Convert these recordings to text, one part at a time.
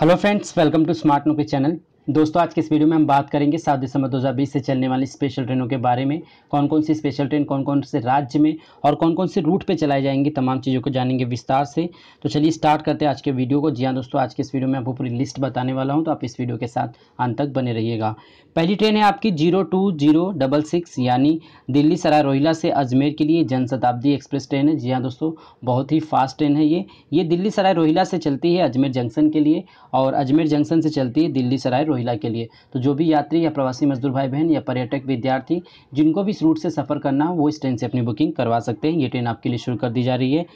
hello friends welcome to smart Naukri channel दोस्तों आज के इस वीडियो में हम बात करेंगे सात दिसंबर 2020 से चलने वाली स्पेशल ट्रेनों के बारे में कौन कौन सी स्पेशल ट्रेन कौन कौन से राज्य में और कौन कौन से रूट पे चलाई जाएंगी तमाम चीज़ों को जानेंगे विस्तार से तो चलिए स्टार्ट करते हैं आज के वीडियो को जी हाँ दोस्तों आज के इस वीडियो में आपको पूरी लिस्ट बताने वाला हूँ तो आप इस वीडियो के साथ अंत तक बने रहिएगा पहली ट्रेन है आपकी zero two zero double six यानी दिल्ली सराय रोहिला से अजमेर के लिए जनशताब्दी एक्सप्रेस ट्रेन है जी हाँ दोस्तों बहुत ही फास्ट ट्रेन है ये ये दिल्ली सराय रोहिला से चलती है अजमेर जंक्शन के लिए और अजमेर जंक्शन से चलती है दिल्ली सराय रोहिला के लिए तो जो भी यात्री या प्रवासी मजदूर भाई बहन या पर्यटक विद्यार्थी जिनको भी इस रूट से सफ़र करना हो वो इस ट्रेन से अपनी बुकिंग करवा सकते हैं ये ट्रेन आपके लिए शुरू कर दी जा रही है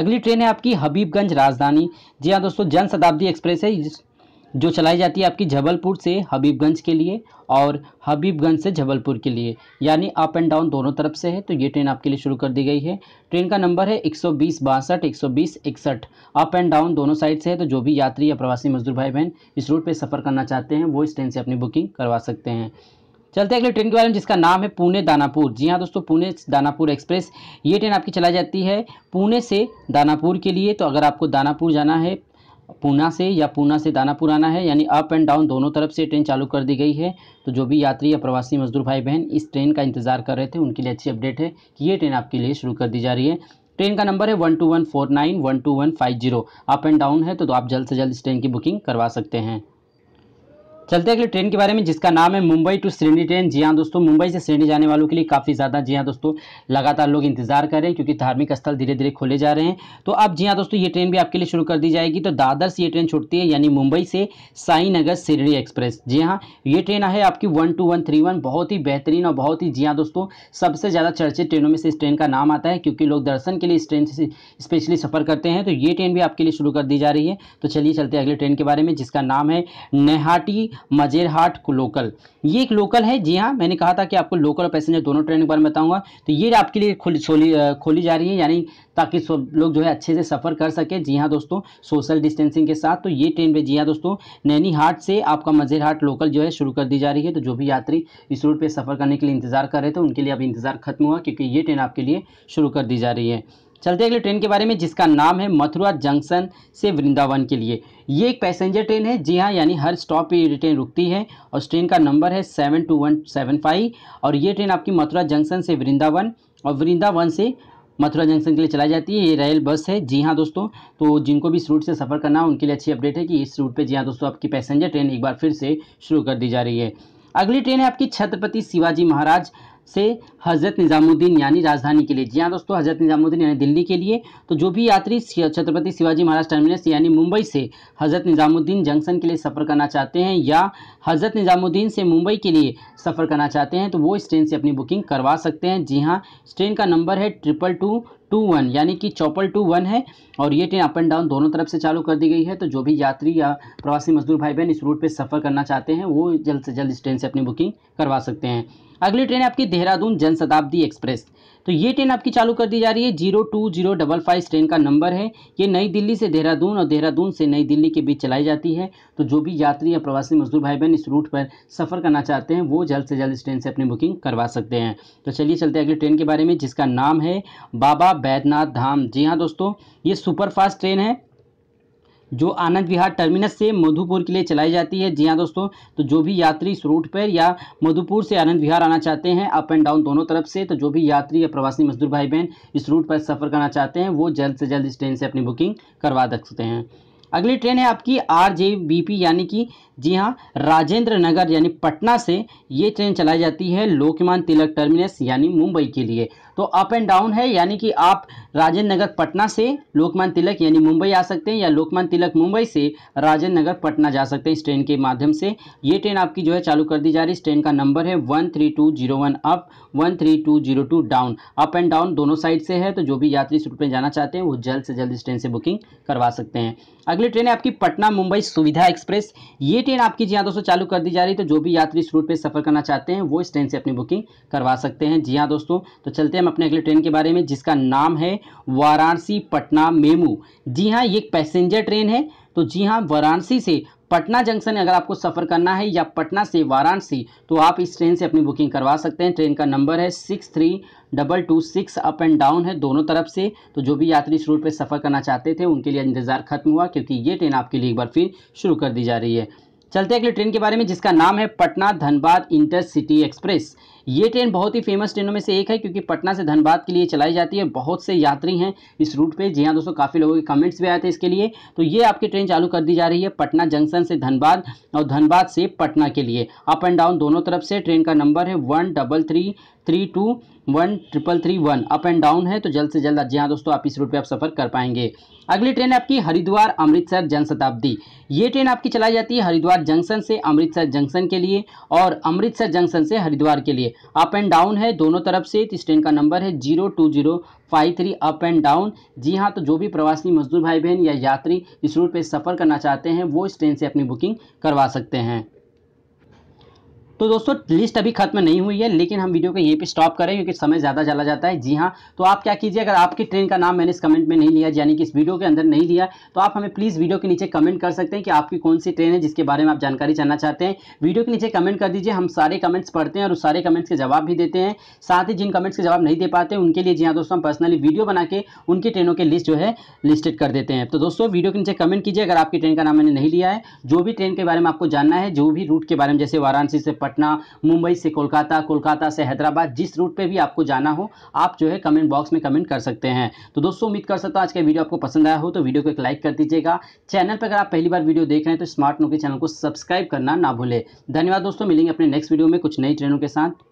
अगली ट्रेन है आपकी हबीबगंज राजधानी जी हाँ दोस्तों जन शताब्दी एक्सप्रेस है जो चलाई जाती है आपकी जबलपुर से हबीबगंज के लिए और हबीबगंज से जबलपुर के लिए यानी अप एंड डाउन दोनों तरफ से है तो ये ट्रेन आपके लिए शुरू कर दी गई है ट्रेन का नंबर है एक सौ बीस बासठ एक सौ बीस इकसठ अप एंड डाउन दोनों साइड से है तो जो भी यात्री या प्रवासी मजदूर भाई बहन इस रूट पर सफ़र करना चाहते हैं वो इस ट्रेन से अपनी बुकिंग करवा सकते हैं चलते अगले ट्रेन के बारे में जिसका नाम है पुणे दानापुर जी हाँ दोस्तों पुणे दानापुर एक्सप्रेस ये ट्रेन आपकी चलाई जाती है पुणे से दानापुर के लिए तो अगर आपको दानापुर जाना है पूना से या पूना से दानापुर आना है यानी अप एंड डाउन दोनों तरफ से ट्रेन चालू कर दी गई है तो जो भी यात्री या प्रवासी मजदूर भाई बहन इस ट्रेन का इंतजार कर रहे थे उनके लिए अच्छी अपडेट है कि ये ट्रेन आपके लिए शुरू कर दी जा रही है ट्रेन का नंबर है one two one four nine one two one five zero up and down है तो, तो आप जल्द से जल्द इस ट्रेन की बुकिंग करवा सकते हैं चलते हैं अगले ट्रेन के बारे में जिसका नाम है मुंबई टू श्रेणी ट्रेन जी हाँ दोस्तों मुंबई से श्रेणी जाने वालों के लिए काफ़ी ज़्यादा जी हाँ दोस्तों लगातार लोग इंतजार कर रहे हैं क्योंकि धार्मिक स्थल धीरे धीरे खोले जा रहे हैं तो अब जी हाँ दोस्तों ये ट्रेन भी आपके लिए शुरू कर दी जाएगी तो दादर से ये ट्रेन छूटती है यानी मुंबई से साई नगर शिरडी एक्सप्रेस जी हाँ ये ट्रेन है आपकी one two one three one बहुत ही बेहतरीन और बहुत ही जी हाँ दोस्तों सबसे ज़्यादा चर्चित ट्रेनों में से इस ट्रेन का नाम आता है क्योंकि लोग दर्शन के लिए इस ट्रेन से स्पेशली सफ़र करते हैं तो ये ट्रेन भी आपके लिए शुरू कर दी जा रही है तो चलिए चलते अगले ट्रेन के बारे में जिसका नाम है नेहाटी मजेरहाट लोकल ये एक लोकल है जी हाँ मैंने कहा था कि आपको लोकल और पैसेंजर दोनों ट्रेन के बारे में बताऊंगा तो ये आपके लिए खोली खोली, खोली जा रही है यानी ताकि सब लोग जो है अच्छे से सफ़र कर सके जी हाँ दोस्तों सोशल डिस्टेंसिंग के साथ तो ये ट्रेन पे जी हाँ दोस्तों नैनीहाट से आपका मजेरहाट लोकल जो है शुरू कर दी जा रही है तो जो भी यात्री इस रूट पर सफ़र करने के लिए इंतज़ार कर रहे थे उनके लिए अब इंतज़ार खत्म हुआ क्योंकि ये ट्रेन आपके लिए शुरू कर दी जा रही है चलते अगले ट्रेन के बारे में जिसका नाम है मथुरा जंक्शन से वृंदावन के लिए ये एक पैसेंजर ट्रेन है जी हाँ यानी हर स्टॉप पे ये ट्रेन रुकती है और उस ट्रेन का नंबर है seven two one seven five और ये ट्रेन आपकी मथुरा जंक्शन से वृंदावन और वृंदावन से मथुरा जंक्शन के लिए चलाई जाती है ये रेल बस है जी हाँ दोस्तों तो जिनको भी इस रूट से सफ़र करना है उनके लिए अच्छी अपडेट है कि इस रूट पर जी हाँ दोस्तों आपकी पैसेंजर ट्रेन एक बार फिर से शुरू कर दी जा रही है अगली ट्रेन है आपकी छत्रपति शिवाजी महाराज से हज़रत निज़ामुद्दीन यानी राजधानी के लिए जी हाँ दोस्तों हज़रत निज़ामुद्दीन यानी दिल्ली के लिए तो जो भी यात्री छत्रपति शिवाजी महाराज टर्मिनस यानी मुंबई से हज़रत निज़ामुद्दीन जंक्शन के लिए सफ़र करना चाहते हैं या हज़रत निज़ामुद्दीन से मुंबई के लिए सफ़र करना चाहते हैं तो वो इस ट्रेन से अपनी बुकिंग करवा सकते हैं जी हाँ इस ट्रेन का नंबर है ट्रिपल टू टू वन यानी कि चौपल टू वन है और ये ट्रेन अप एंड डाउन दोनों तरफ से चालू कर दी गई है तो जो भी यात्री या प्रवासी मजदूर भाई बहन इस रूट पर सफ़र करना चाहते हैं वो जल्द से जल्द इस ट्रेन से अपनी बुकिंग करवा सकते हैं अगली ट्रेन है आपकी देहरादून जनशताब्दी एक्सप्रेस तो ये ट्रेन आपकी चालू कर दी जा रही है zero two zero double five इस ट्रेन का नंबर है ये नई दिल्ली से देहरादून और देहरादून से नई दिल्ली के बीच चलाई जाती है तो जो भी यात्री या प्रवासी मजदूर भाई बहन इस रूट पर सफ़र करना चाहते हैं वो जल्द से जल्द इस ट्रेन से अपनी बुकिंग करवा सकते हैं तो चलिए चलते हैं अगली ट्रेन के बारे में जिसका नाम है बाबा बैद्यनाथ धाम जी हाँ दोस्तों ये सुपरफास्ट ट्रेन है जो आनंद विहार टर्मिनस से मधुपुर के लिए चलाई जाती है जी हाँ दोस्तों तो जो भी यात्री इस रूट पर या मधुपुर से आनंद विहार आना चाहते हैं अप एंड डाउन दोनों तरफ से तो जो भी यात्री या प्रवासी मजदूर भाई बहन इस रूट पर सफ़र करना चाहते हैं वो जल्द से जल्द इस ट्रेन से अपनी बुकिंग करवा सकते हैं अगली ट्रेन है आपकी आर जे बी पी यानी कि जी हाँ राजेंद्र नगर यानी पटना से ये ट्रेन चलाई जाती है लोकमान तिलक टर्मिनस यानी मुंबई के लिए तो अप एंड डाउन है यानी कि आप राजेंद्र नगर पटना से लोकमान तिलक यानी मुंबई आ सकते हैं या लोकमान तिलक मुंबई से राजेंद्र नगर पटना जा सकते हैं इस ट्रेन के माध्यम से ये ट्रेन आपकी जो है चालू कर दी जा रही है इस ट्रेन का नंबर है one three two zero one up one three two zero two down up and down दोनों साइड से है तो जो भी यात्री इस रूट में जाना चाहते हैं वो जल्द से जल्द इस ट्रेन से बुकिंग करवा सकते हैं अगली ट्रेन है आपकी पटना मुंबई सुविधा एक्सप्रेस ये ट्रेन ट्रेन आपकी जी हाँ दोस्तों चालू कर दी जा रही है तो जो भी यात्री इस रूट पर सफ़र करना चाहते हैं वो इस ट्रेन से अपनी बुकिंग करवा सकते हैं जी हाँ दोस्तों तो चलते हैं हम अपने अगले ट्रेन के बारे में जिसका नाम है वाराणसी पटना मेमू जी हाँ ये एक पैसेंजर ट्रेन है तो जी हाँ वाराणसी से पटना जंक्शन अगर आपको सफ़र करना है या पटना से वाराणसी तो आप इस ट्रेन से अपनी बुकिंग करवा सकते हैं ट्रेन का नंबर है six three double two six up and down है दोनों तरफ से तो जो भी यात्री इस रूट पर सफ़र करना चाहते थे उनके लिए इंतज़ार खत्म हुआ क्योंकि ये ट्रेन आपके लिए एक बार फिर शुरू कर दी जा रही है चलते अगली ट्रेन के बारे में जिसका नाम है पटना धनबाद इंटरसिटी एक्सप्रेस ये ट्रेन बहुत ही फेमस ट्रेनों में से एक है क्योंकि पटना से धनबाद के लिए चलाई जाती है बहुत से यात्री हैं इस रूट पे जी हाँ दोस्तों काफ़ी लोगों के कमेंट्स भी आए थे इसके लिए तो ये आपकी ट्रेन चालू कर दी जा रही है पटना जंक्शन से धनबाद और धनबाद से पटना के लिए अप एंड डाउन दोनों तरफ से ट्रेन का नंबर है one double three three two one triple three one up and down है तो जल्द से जल्द जी हाँ दोस्तों आप इस रूट पे आप सफ़र कर पाएंगे अगली ट्रेन है आपकी हरिद्वार अमृतसर जनशताब्दी ये ट्रेन आपकी चलाई जाती है हरिद्वार जंक्शन से अमृतसर जंक्शन के लिए और अमृतसर जंक्शन से हरिद्वार के लिए अप एंड डाउन है दोनों तरफ से इस ट्रेन का नंबर है zero two zero five three up and down जी हाँ तो जो भी प्रवासी मजदूर भाई बहन या यात्री इस रूट पर सफ़र करना चाहते हैं वो इस ट्रेन से अपनी बुकिंग करवा सकते हैं तो दोस्तों लिस्ट अभी खत्म नहीं हुई है लेकिन हम वीडियो को यहीं पे स्टॉप करें क्योंकि समय ज़्यादा चला जाता है जी हाँ तो आप क्या कीजिए अगर आपकी ट्रेन का नाम मैंने इस कमेंट में नहीं लिया यानी कि इस वीडियो के अंदर नहीं लिया तो आप हमें प्लीज़ वीडियो के नीचे कमेंट कर सकते हैं कि आपकी कौन सी ट्रेन है जिसके बारे में आप जानकारी जानना चाहते हैं वीडियो के नीचे कमेंट कर दीजिए हम सारे कमेंट्स पढ़ते हैं और उस सारे कमेंट्स के जवाब भी देते हैं साथ ही जिन कमेंट्स के जवाब नहीं दे पाते उनके लिए जी हाँ दोस्तों हम पर्सनली वीडियो बना के उनकी ट्रेनों की लिस्ट जो है लिस्टेड कर देते हैं तो दोस्तों वीडियो के नीचे कमेंट कीजिए अगर आपकी ट्रेन का नाम मैंने नहीं लिया है जो भी ट्रेन के बारे में आपको जानना है जो भी रूट के बारे में जैसे वाराणसी से पट पटना मुंबई से कोलकाता कोलकाता से हैदराबाद जिस रूट पर भी आपको जाना हो आप जो है कमेंट बॉक्स में कमेंट कर सकते हैं तो दोस्तों उम्मीद कर सकता हूँ आज का वीडियो आपको पसंद आया हो तो वीडियो को एक लाइक कर दीजिएगा चैनल पर अगर आप पहली बार वीडियो देख रहे हैं तो स्मार्ट के चैनल को सब्सक्राइब करना ना भूलें धन्यवाद दोस्तों मिलेंगे अपने नेक्स्ट वीडियो में कुछ नई ट्रेनों के साथ